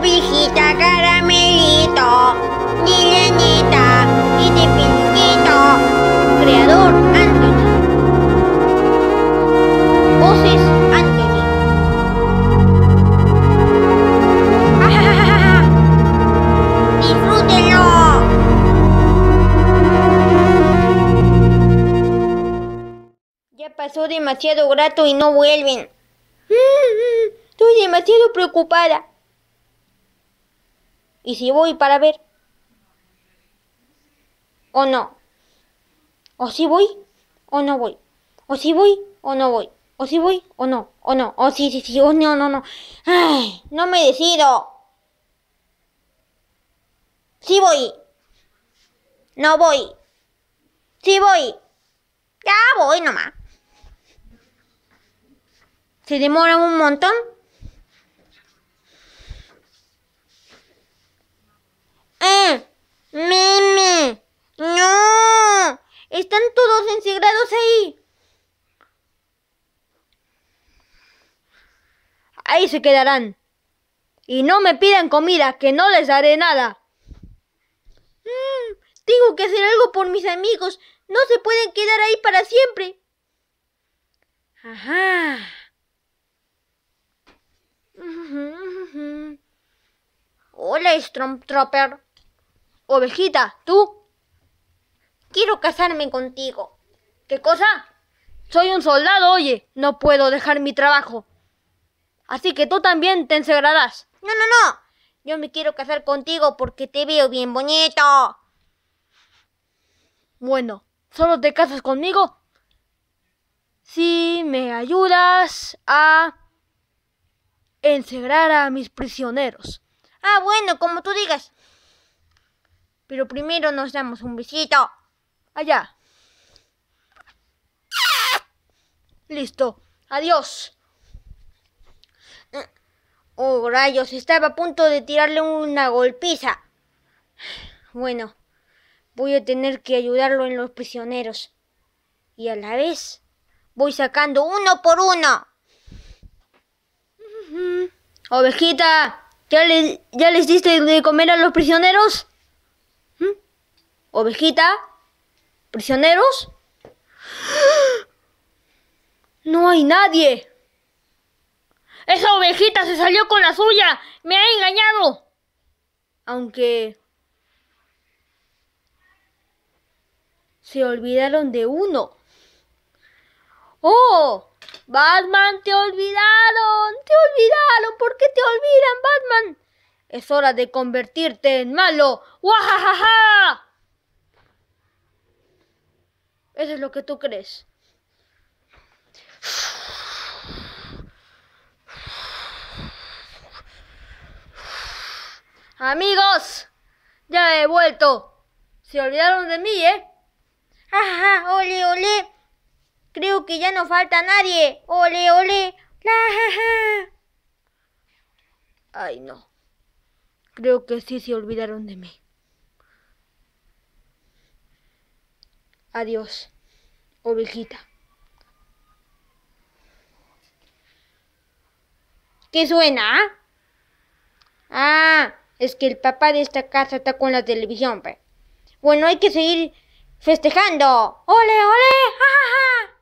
viejita caramelito, neta y de pintito. Creador Anthony. Voces Anthony. ¡Ajajajaja! ¡Disfrútenlo! Ya pasó demasiado grato y no vuelven. Estoy demasiado preocupada. ¿Y si voy para ver? ¿O no? ¿O si voy o no voy? ¿O si voy o no voy? ¿O si voy o no? ¿O no? ¿O sí, si, sí? ¿O no, no, no? ¡Ay! No me decido. Sí voy. No voy. Sí voy. Ya voy nomás. Se demora un montón. ahí se quedarán. Y no me pidan comida, que no les daré nada. Mm, tengo que hacer algo por mis amigos. No se pueden quedar ahí para siempre. Ajá. Hola, Stromtropper. Ovejita, ¿tú? Quiero casarme contigo. ¿Qué cosa? Soy un soldado, oye. No puedo dejar mi trabajo. Así que tú también te encerrarás. No, no, no. Yo me quiero casar contigo porque te veo bien bonito. Bueno, solo te casas conmigo si me ayudas a encerrar a mis prisioneros. Ah, bueno, como tú digas. Pero primero nos damos un besito. Allá. Listo. Adiós. Oh, rayos, estaba a punto de tirarle una golpiza. Bueno, voy a tener que ayudarlo en los prisioneros. Y a la vez voy sacando uno por uno. Ovejita, ¿ya les, diste de comer a los prisioneros? ¿Mm? Ovejita, prisioneros. No hay nadie. Esa ovejita se salió con la suya. Me ha engañado. Aunque... Se olvidaron de uno. ¡Oh! Batman, te olvidaron. Te olvidaron. ¿Por qué te olvidan, Batman? Es hora de convertirte en malo. ¡Wajajaja! Eso es lo que tú crees. Amigos, ya he vuelto. Se olvidaron de mí, ¿eh? Ajá, ole, ole. Creo que ya no falta nadie. Ole, ole. Ay, no. Creo que sí se olvidaron de mí. Adiós, ovejita. ¿Qué suena? Ah es que el papá de esta casa está con la televisión, pe. Bueno, hay que seguir festejando. ¡Ole, ole! ¡Ja, ja, ja!